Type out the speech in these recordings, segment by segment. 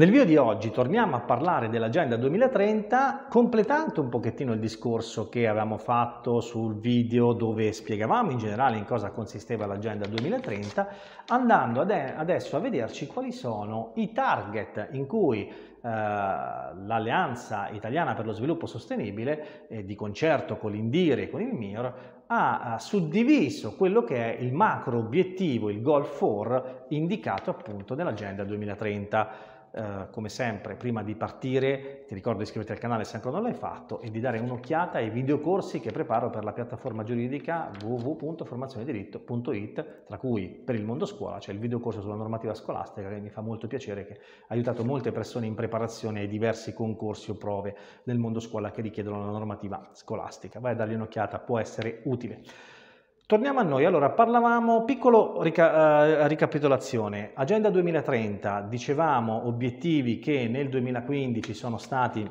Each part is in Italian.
Nel video di oggi torniamo a parlare dell'agenda 2030 completando un pochettino il discorso che avevamo fatto sul video dove spiegavamo in generale in cosa consisteva l'agenda 2030 andando adesso a vederci quali sono i target in cui eh, l'Alleanza Italiana per lo Sviluppo Sostenibile di concerto con l'Indire e con il MIR ha suddiviso quello che è il macro obiettivo, il Goal 4, indicato appunto nell'Agenda 2030. Eh, come sempre, prima di partire, ti ricordo di iscriverti al canale se ancora non l'hai fatto e di dare un'occhiata ai videocorsi che preparo per la piattaforma giuridica www.formazione-diritto.it, tra cui per il mondo scuola, c'è cioè il videocorso sulla normativa scolastica che mi fa molto piacere, che ha aiutato molte persone in preparazione ai diversi concorsi o prove nel mondo scuola che richiedono la normativa scolastica. Vai a dargli un'occhiata, può essere utile. Torniamo a noi, allora parlavamo, piccolo rica, eh, ricapitolazione, Agenda 2030, dicevamo obiettivi che nel 2015 sono stati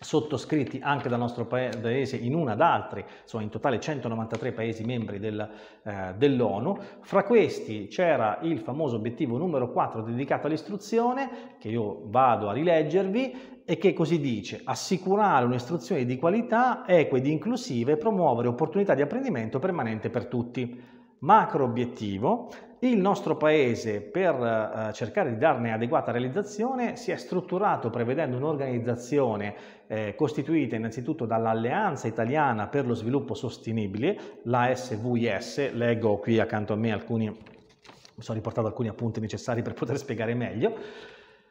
sottoscritti anche dal nostro paese in una ad altri, insomma in totale 193 paesi membri del, eh, dell'ONU. Fra questi c'era il famoso obiettivo numero 4 dedicato all'istruzione, che io vado a rileggervi, e che così dice assicurare un'istruzione di qualità, equa ed inclusiva e promuovere opportunità di apprendimento permanente per tutti. Macro obiettivo, il nostro Paese, per eh, cercare di darne adeguata realizzazione, si è strutturato prevedendo un'organizzazione eh, costituita innanzitutto dall'Alleanza Italiana per lo Sviluppo Sostenibile, la SVIS, leggo qui accanto a me alcuni, mi sono riportato alcuni appunti necessari per poter spiegare meglio,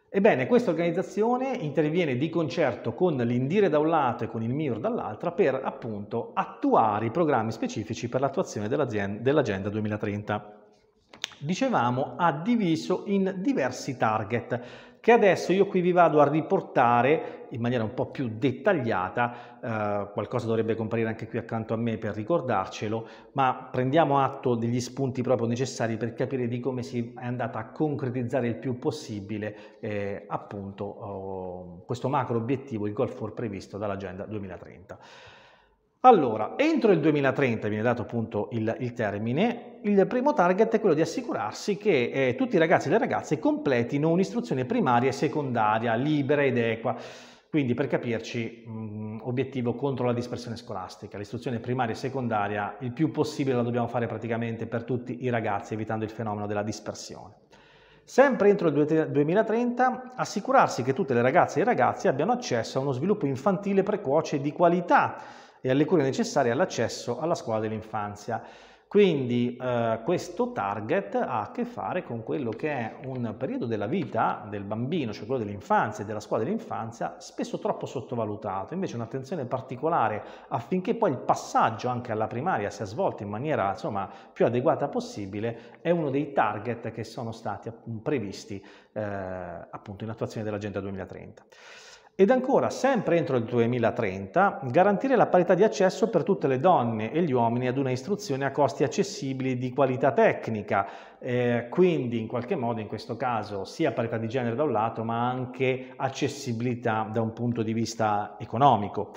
Ebbene, questa organizzazione interviene di concerto con l'Indire da un lato e con il MIR dall'altra per appunto attuare i programmi specifici per l'attuazione dell'agenda 2030 dicevamo, ha diviso in diversi target che adesso io qui vi vado a riportare in maniera un po' più dettagliata, eh, qualcosa dovrebbe comparire anche qui accanto a me per ricordarcelo, ma prendiamo atto degli spunti proprio necessari per capire di come si è andata a concretizzare il più possibile eh, appunto oh, questo macro obiettivo, il Goal 4 previsto dall'agenda 2030. Allora, entro il 2030 viene dato appunto il, il termine, il primo target è quello di assicurarsi che eh, tutti i ragazzi e le ragazze completino un'istruzione primaria e secondaria libera ed equa. Quindi per capirci, mh, mm, obiettivo contro la dispersione scolastica. L'istruzione primaria e secondaria il più possibile la dobbiamo fare praticamente per tutti i ragazzi, evitando il fenomeno della dispersione. Sempre entro il 2030 assicurarsi che tutte le ragazze e i ragazzi abbiano accesso a uno sviluppo infantile precoce di qualità e alle cure necessarie all'accesso alla scuola dell'infanzia. Quindi eh, questo target ha a che fare con quello che è un periodo della vita del bambino, cioè quello dell'infanzia e della scuola dell'infanzia, spesso troppo sottovalutato. Invece un'attenzione particolare affinché poi il passaggio anche alla primaria sia svolto in maniera insomma, più adeguata possibile è uno dei target che sono stati previsti eh, appunto in attuazione dell'Agenda 2030. Ed ancora, sempre entro il 2030, garantire la parità di accesso per tutte le donne e gli uomini ad una istruzione a costi accessibili di qualità tecnica, eh, quindi in qualche modo in questo caso sia parità di genere da un lato, ma anche accessibilità da un punto di vista economico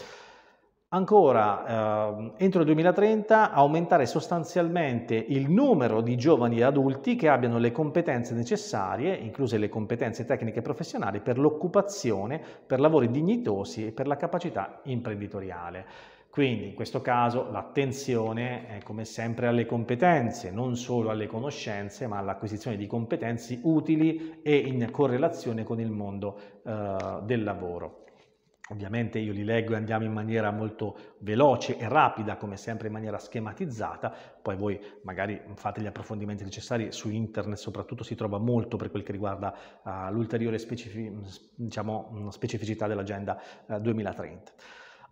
ancora eh, entro il 2030 aumentare sostanzialmente il numero di giovani adulti che abbiano le competenze necessarie, incluse le competenze tecniche e professionali, per l'occupazione, per lavori dignitosi e per la capacità imprenditoriale. Quindi in questo caso l'attenzione è come sempre alle competenze, non solo alle conoscenze, ma all'acquisizione di competenze utili e in correlazione con il mondo eh, del lavoro. Ovviamente io li leggo e andiamo in maniera molto veloce e rapida, come sempre in maniera schematizzata, poi voi magari fate gli approfondimenti necessari su internet, soprattutto si trova molto per quel che riguarda uh, l'ulteriore specific diciamo, mm, specificità dell'agenda uh, eh, 2030.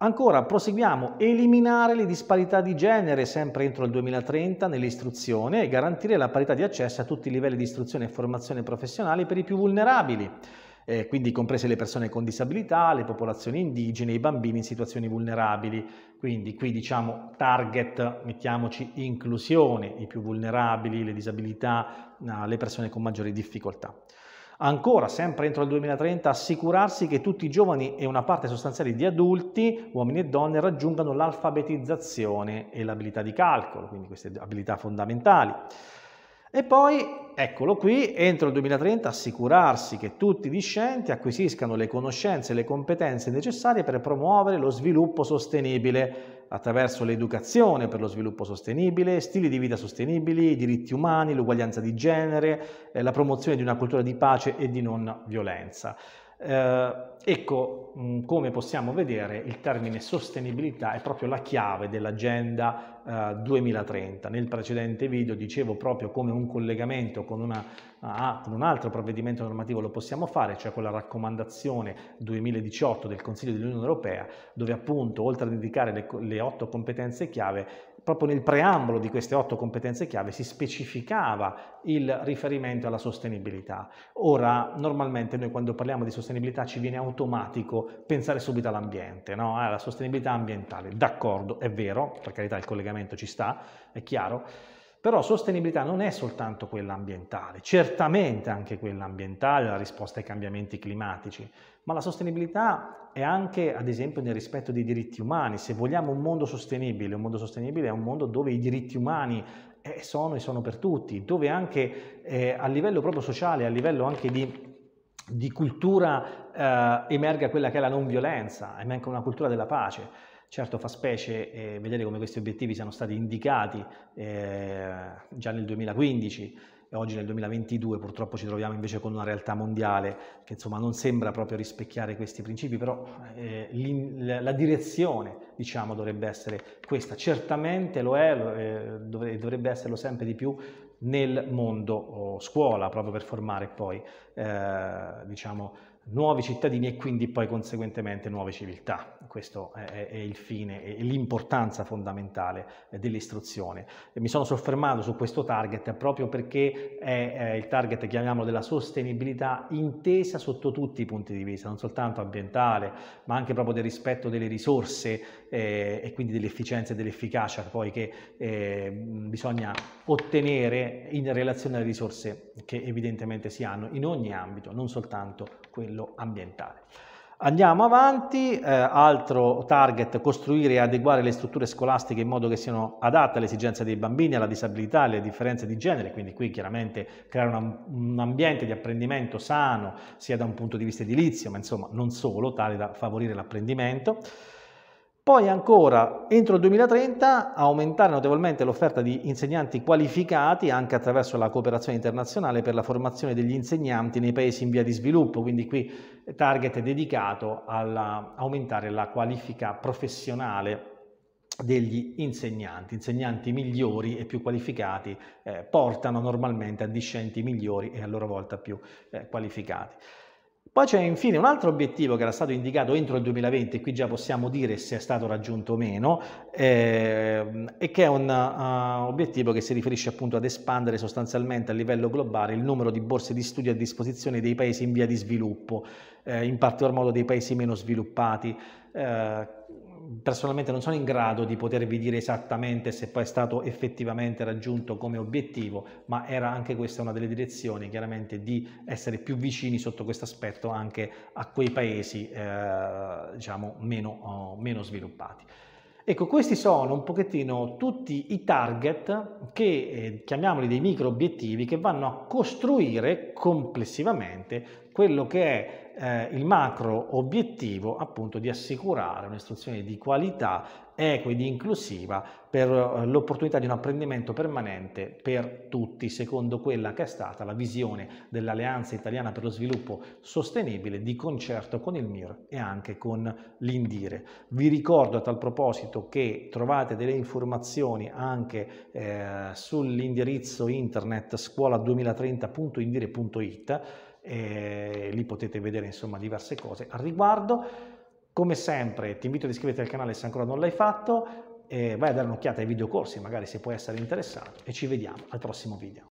Ancora, proseguiamo, eliminare le disparità di genere sempre entro il 2030 nell'istruzione e garantire la parità di accesso a tutti i livelli di istruzione e formazione professionale per i più vulnerabili eh, quindi comprese le persone con disabilità, le popolazioni indigene, i bambini in situazioni vulnerabili. Quindi qui diciamo target, mettiamoci inclusione, i più vulnerabili, le disabilità, ah, le persone con maggiori difficoltà. Ancora, sempre entro il 2030, assicurarsi che tutti i giovani e una parte sostanziale di adulti, uomini e donne, raggiungano l'alfabetizzazione e l'abilità di calcolo, quindi queste abilità fondamentali. E poi, eccolo qui, entro il 2030 assicurarsi che tutti gli scienti acquisiscano le conoscenze e le competenze necessarie per promuovere lo sviluppo sostenibile attraverso l'educazione per lo sviluppo sostenibile, stili di vita sostenibili, i diritti umani, l'uguaglianza di genere, eh, la promozione di una cultura di pace e di non violenza. Eh, ecco, Mm, come possiamo vedere, il termine sostenibilità è proprio la chiave dell'agenda eh, 2030. Nel precedente video dicevo proprio come un collegamento con, una, ah, con un altro provvedimento normativo lo possiamo fare, cioè con la raccomandazione 2018 del Consiglio dell'Unione Europea, dove appunto, oltre a dedicare le, le otto competenze chiave, proprio nel preambolo di queste otto competenze chiave si specificava il riferimento alla sostenibilità. Ora, normalmente noi quando parliamo di sostenibilità ci viene automatico pensare subito all'ambiente, no? alla sostenibilità ambientale. D'accordo, è vero, per carità il collegamento ci sta, è chiaro, però sostenibilità non è soltanto quella ambientale, certamente anche quella ambientale, la risposta ai cambiamenti climatici, ma la sostenibilità è anche, ad esempio, nel rispetto dei diritti umani. Se vogliamo un mondo sostenibile, un mondo sostenibile è un mondo dove i diritti umani eh, sono e sono per tutti, dove anche eh, a livello proprio sociale, a livello anche di di cultura eh, emerga quella che è la non violenza, emerga una cultura della pace. Certo fa specie eh, vedere come questi obiettivi siano stati indicati eh, già nel 2015 e oggi nel 2022 purtroppo ci troviamo invece con una realtà mondiale che insomma non sembra proprio rispecchiare questi principi, però eh, la direzione diciamo dovrebbe essere questa, certamente lo è eh, e dovrebbe esserlo sempre di più nel mondo scuola, proprio per formare poi eh, diciamo, nuovi cittadini e quindi poi conseguentemente nuove civiltà questo è, il fine e l'importanza fondamentale eh, dell'istruzione. Mi sono soffermato su questo target proprio perché è il target, chiamiamolo, della sostenibilità intesa sotto tutti i punti di vista, non soltanto ambientale, ma anche proprio del rispetto delle risorse eh, e quindi dell'efficienza e dell'efficacia poi che eh, bisogna ottenere in relazione alle risorse che evidentemente si hanno in ogni ambito, non soltanto quello ambientale. Andiamo avanti, eh, altro target, costruire e adeguare le strutture scolastiche in modo che siano adatte alle esigenze dei bambini, alla disabilità, alle differenze di genere, quindi qui chiaramente creare una, un ambiente di apprendimento sano sia da un punto di vista edilizio, ma insomma non solo, tale da favorire l'apprendimento. Poi ancora, entro il 2030, aumentare notevolmente l'offerta di insegnanti qualificati anche attraverso la cooperazione internazionale per la formazione degli insegnanti nei paesi in via di sviluppo, quindi qui eh, target è dedicato all'aumentare la qualifica professionale degli insegnanti. Insegnanti migliori e più qualificati eh, portano normalmente a discenti migliori e a loro volta più eh, qualificati. Poi c'è infine un altro obiettivo che era stato indicato entro il 2020, qui già possiamo dire se è stato raggiunto o meno, eh, e che è un uh, obiettivo che si riferisce appunto ad espandere sostanzialmente a livello globale il numero di borse di studio a disposizione dei paesi in via di sviluppo, eh, in particolar modo dei paesi meno sviluppati. Eh, personalmente non sono in grado di potervi dire esattamente se poi è stato effettivamente raggiunto come obiettivo, ma era anche questa una delle direzioni, chiaramente, di essere più vicini sotto questo aspetto anche a quei paesi, eh, diciamo, meno, oh, meno sviluppati. Ecco, questi sono un pochettino tutti i target che, eh, chiamiamoli dei micro obiettivi, che vanno a costruire complessivamente quello che è eh, il macro obiettivo appunto di assicurare un'istruzione di qualità, equa ed inclusiva per eh, l'opportunità di un apprendimento permanente per tutti, secondo quella che è stata la visione dell'Alleanza Italiana per lo Sviluppo Sostenibile di concerto con il MIR e anche con l'Indire. Vi ricordo a tal proposito che trovate delle informazioni anche eh, sull'indirizzo internet scuola2030.indire.it e lì potete vedere insomma diverse cose al riguardo. Come sempre ti invito ad iscriverti al canale se ancora non l'hai fatto, eh, vai a dare un'occhiata ai videocorsi magari se puoi essere interessato e ci vediamo al prossimo video.